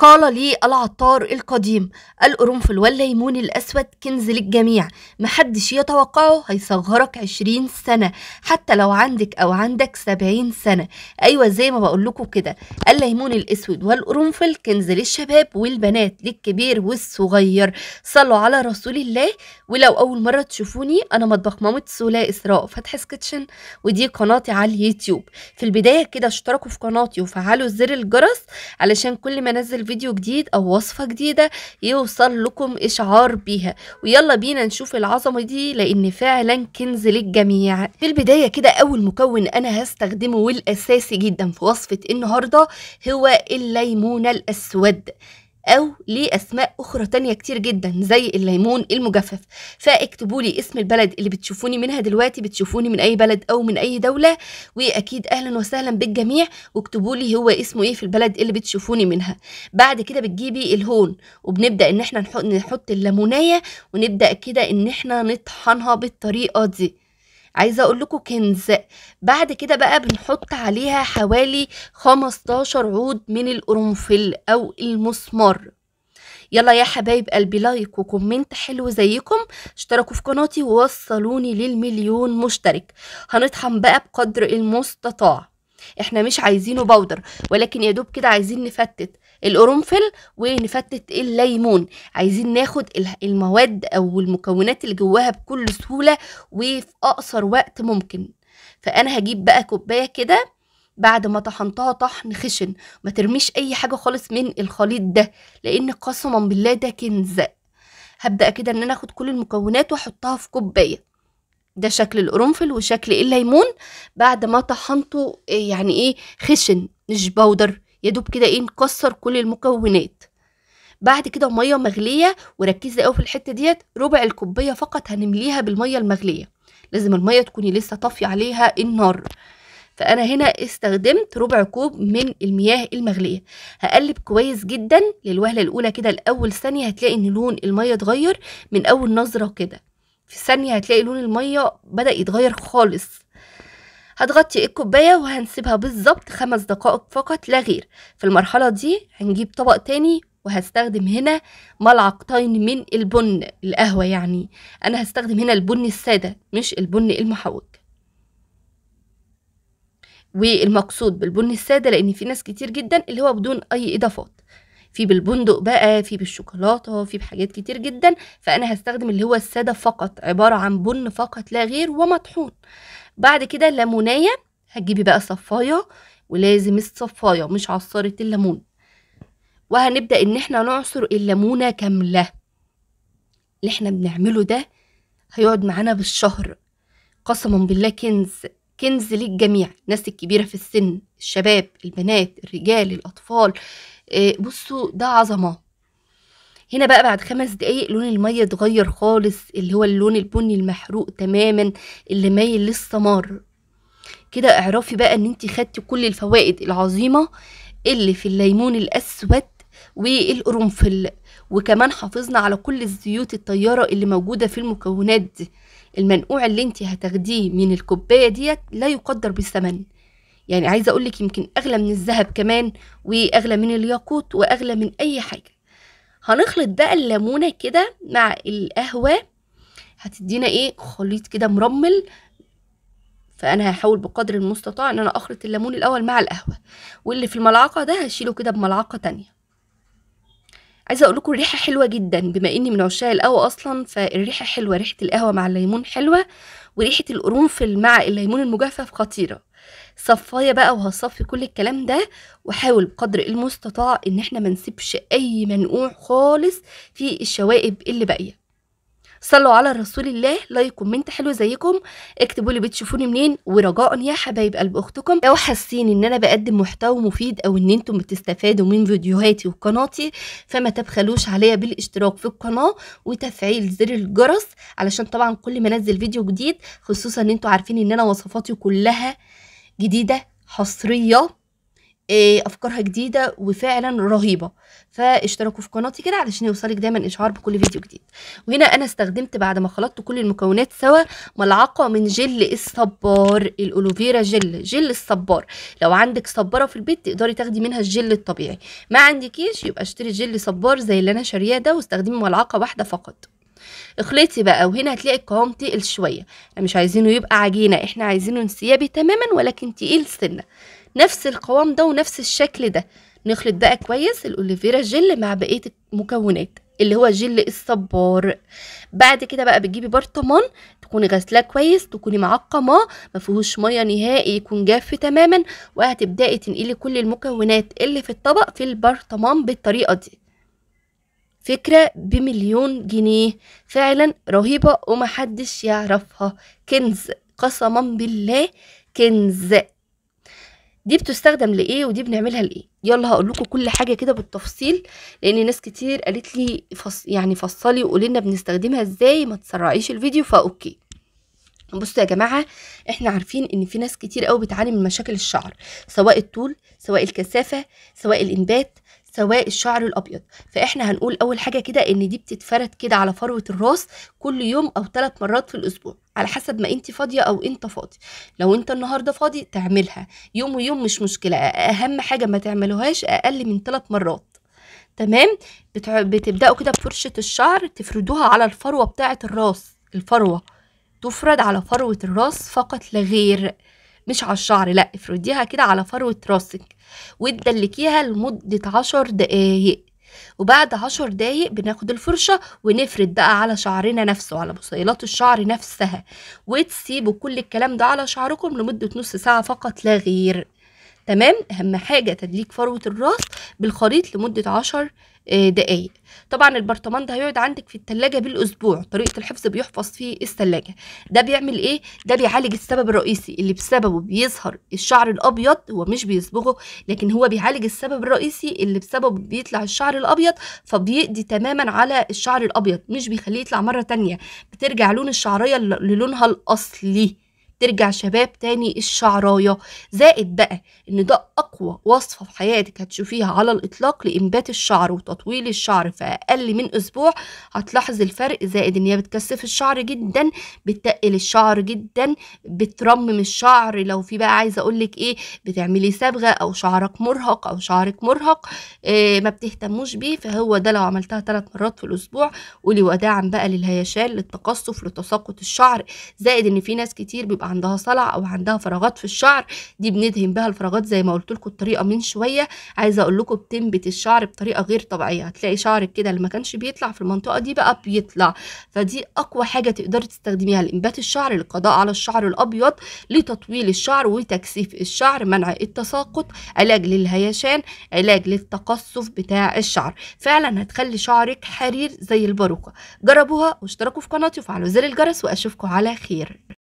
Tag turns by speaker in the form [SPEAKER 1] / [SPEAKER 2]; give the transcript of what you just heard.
[SPEAKER 1] قال لي العطار القديم القرنفل والليمون الأسود كنز للجميع محدش يتوقعه هيصغرك عشرين سنة حتى لو عندك أو عندك سبعين سنة أيوة زي ما بقولكوا كده الليمون الأسود والقرنفل كنز للشباب والبنات للكبير والصغير صلوا على رسول الله ولو أول مرة تشوفوني أنا مطبخ مامة سولا إسراء فتح سكتشن ودي قناتي على اليوتيوب في البداية كده اشتركوا في قناتي وفعلوا زر الجرس علشان كل ما أنزل فيديو جديد او وصفة جديدة يوصل لكم اشعار بيها ويلا بينا نشوف العظمة دي لان فعلا كنز للجميع في البداية كده اول مكون انا هستخدمه والاساسي جدا في وصفة النهاردة هو الليمون الاسود أو ليه أسماء أخرى تانية كتير جدا زي الليمون المجفف فاكتبوا لي اسم البلد اللي بتشوفوني منها دلوقتي بتشوفوني من أي بلد أو من أي دولة وأكيد أهلا وسهلا بالجميع واكتبوا لي هو اسمه إيه في البلد اللي بتشوفوني منها بعد كده بتجيبي الهون وبنبدأ إن احنا نحط الليمونية ونبدأ كده إن احنا نطحنها بالطريقة دي عايزه اقول لكم كنز بعد كده بقى بنحط عليها حوالي 15 عود من القرنفل او المسمار يلا يا حبايب قلبي لايك وكومنت حلو زيكم اشتركوا في قناتي ووصلوني للمليون مشترك هنطحن بقى بقدر المستطاع احنا مش عايزينه بودر ولكن يا دوب كده عايزين نفتت القرنفل ونفتت الليمون عايزين ناخد المواد او المكونات اللي جواها بكل سهوله وفي اقصر وقت ممكن فانا هجيب بقى كوبايه كده بعد ما طحنتها طحن خشن ما ترميش اي حاجه خالص من الخليط ده لان قسما بالله ده كنز هبدا كده ان انا اخد كل المكونات واحطها في كوبايه ده شكل القرنفل وشكل الليمون بعد ما طحنته يعني ايه خشن مش بودر يا دوب كده ايه نكسر كل المكونات بعد كده ميه مغليه وركزي قوي في الحته ديت ربع الكوبايه فقط هنمليها بالميه المغليه لازم الميه تكوني لسه طافيه عليها النار فانا هنا استخدمت ربع كوب من المياه المغليه هقلب كويس جدا للوهله الاولى كده الاول ثانيه هتلاقي ان لون الميه اتغير من اول نظره كده في ثانيه هتلاقي لون الميه بدا يتغير خالص هتغطي الكوباية وهنسيبها بالظبط خمس دقائق فقط لا غير في المرحلة دي هنجيب طبق تاني وهستخدم هنا ملعقتين من البن القهوة يعني أنا هستخدم هنا البن السادة مش البن المحوج والمقصود بالبن السادة لأن في ناس كتير جدا اللي هو بدون أي إضافات في بالبندق بقى في بالشوكولاته في بحاجات كتير جدا فانا هستخدم اللي هو الساده فقط عباره عن بن فقط لا غير ومطحون بعد كده الليمونيه هتجيبي بقى صفايه ولازم الصفايه مش عصاره الليمون وهنبدا ان احنا نعصر الليمونه كامله اللي احنا بنعمله ده هيقعد معانا بالشهر قسما بالله كنز كنز للجميع الناس الكبيرة في السن الشباب البنات الرجال الأطفال آه، بصوا ده عظمة هنا بقى بعد خمس دقايق لون المية اتغير خالص اللي هو اللون البني المحروق تماما اللي مايل للسمار كده اعرفي بقى ان انت خدتي كل الفوائد العظيمة اللي في الليمون الاسود والقرنفل وكمان حافظنا على كل الزيوت الطيارة اللي موجودة في المكونات دي المنقوع اللي انت هتاخديه من الكوبايه ديت لا يقدر بالثمن يعني عايزه اقولك يمكن اغلى من الذهب كمان واغلى من الياقوت واغلى من اي حاجه هنخلط بقى الليمونه كده مع القهوه هتدينا ايه خليط كده مرمل فانا هحاول بقدر المستطاع ان انا اخلط الليمون الاول مع القهوه واللي في الملعقه ده هشيله كده بملعقه تانية عايزه اقول لكم الريحه حلوه جدا بما اني من عشاق القهوه اصلا فالريحه حلوه ريحه القهوه مع الليمون حلوه وريحه القرنفل مع الليمون المجفف خطيره صفايه بقى وهصفي كل الكلام ده واحاول بقدر المستطاع ان احنا ما نسيبش اي منقوع خالص في الشوائب اللي باقيه صلوا على رسول الله لايك كومنت حلو زيكم اكتبوا لي بتشوفوني منين ورجاء يا حبايب قلب اختكم لو حاسين ان انا بقدم محتوى مفيد او ان انتم بتستفادوا من فيديوهاتي وقناتي فما تبخلوش عليا بالاشتراك في القناه وتفعيل زر الجرس علشان طبعا كل ما انزل فيديو جديد خصوصا ان انتم عارفين ان انا وصفاتي كلها جديده حصريه آه، افكارها جديده وفعلا رهيبه فاشتركوا في قناتي كده علشان يوصلك دايما اشعار بكل فيديو جديد وهنا انا استخدمت بعد ما خلطت كل المكونات سوا ملعقه من جل الصبار الالوفيرا جل جل الصبار لو عندك صباره في البيت تقدري تاخدي منها الجل الطبيعي ما عندكيش يبقى اشتري جل صبار زي اللي انا شارياه ده واستخدمي ملعقه واحده فقط اخلطي بقى وهنا هتلاقي القوام تقل شويه احنا مش عايزينه يبقى عجينه احنا عايزينه انسيابي تماما ولكن تقيل سنه نفس القوام ده ونفس الشكل ده نخلط بقى كويس الاوليفيرا جل مع بقيه المكونات اللي هو جل الصبار بعد كده بقى بتجيبي برطمان تكوني غسلاه كويس تكوني معقماه ما فيهوش ميه نهائي يكون جاف تماما وهتبداي تنقلي كل المكونات اللي في الطبق في البرطمان بالطريقه دي فكرة بمليون جنيه فعلا رهيبة ومحدش يعرفها كنز قسما بالله كنز دي بتستخدم لايه ودي بنعملها لايه يلا هقول لكم كل حاجه كده بالتفصيل لان ناس كتير قالت لي فص يعني فصلي وقولي لنا بنستخدمها ازاي ما تسرعيش الفيديو فاوكي بصوا يا جماعه احنا عارفين ان في ناس كتير قوي بتعاني من مشاكل الشعر سواء الطول سواء الكثافه سواء الانبات سواء الشعر الابيض فاحنا هنقول اول حاجه كده ان دي بتتفرد كده على فروه الراس كل يوم او ثلاث مرات في الاسبوع على حسب ما انت فاضيه او انت فاضي لو انت النهارده فاضي تعملها يوم ويوم مش مشكله اهم حاجه ما تعملوهاش اقل من ثلاث مرات تمام بتع... بتبداوا كده بفرشه الشعر تفردوها على الفروه بتاعه الراس الفروه تفرد على فروه الراس فقط لا غير مش على الشعر لا افرديها كده على فروة راسك وتدلكيها لمدة عشر دقايق وبعد عشر دقايق بناخد الفرشة ونفرد بقى على شعرنا نفسه على بصيلات الشعر نفسها وتسيبوا كل الكلام ده على شعركم لمدة نص ساعة فقط لا غير تمام أهم حاجة تدليك فروة الراس بالخريط لمدة عشر دقايق آه، دقايق طبعا البرطمان ده هيقعد عندك في التلاجة بالاسبوع طريقه الحفظ بيحفظ في التلاجة ده بيعمل ايه ده بيعالج السبب الرئيسي اللي بسببه بيظهر الشعر الابيض هو مش بيصبغه لكن هو بيعالج السبب الرئيسي اللي بسببه بيطلع الشعر الابيض فبيقضي تماما على الشعر الابيض مش بيخليه يطلع مره تانية بترجع لون الشعريه للونها الاصلي ترجع شباب تاني الشعراية زائد بقى ان ده اقوى وصفة في حياتك هتشوفيها على الاطلاق لانبات الشعر وتطويل الشعر في اقل من اسبوع هتلاحظ الفرق زائد ان هي بتكثف الشعر جدا بتقل الشعر جدا بترمم الشعر لو في بقى عايزه اقولك ايه بتعملي صبغه او شعرك مرهق او شعرك مرهق إيه ما بتهتموش بيه فهو ده لو عملتها ثلاث مرات في الاسبوع قولي وداعا بقى للهيشان للتقصف لتساقط الشعر زائد ان في ناس كتير بيبقى عندها صلع او عندها فراغات في الشعر دي بندهن بها الفراغات زي ما قلت لكم الطريقه من شويه عايزه اقول لكم بتنبت الشعر بطريقه غير طبيعيه هتلاقي شعرك كده اللي ما كانش بيطلع في المنطقه دي بقى بيطلع فدي اقوى حاجه تقدري تستخدميها لانبات الشعر للقضاء على الشعر الابيض لتطويل الشعر وتكثيف الشعر منع التساقط علاج للهيشان علاج للتقصف بتاع الشعر فعلا هتخلي شعرك حرير زي الباروكه جربوها واشتركوا في قناتي وفعلوا زر الجرس واشوفكم على خير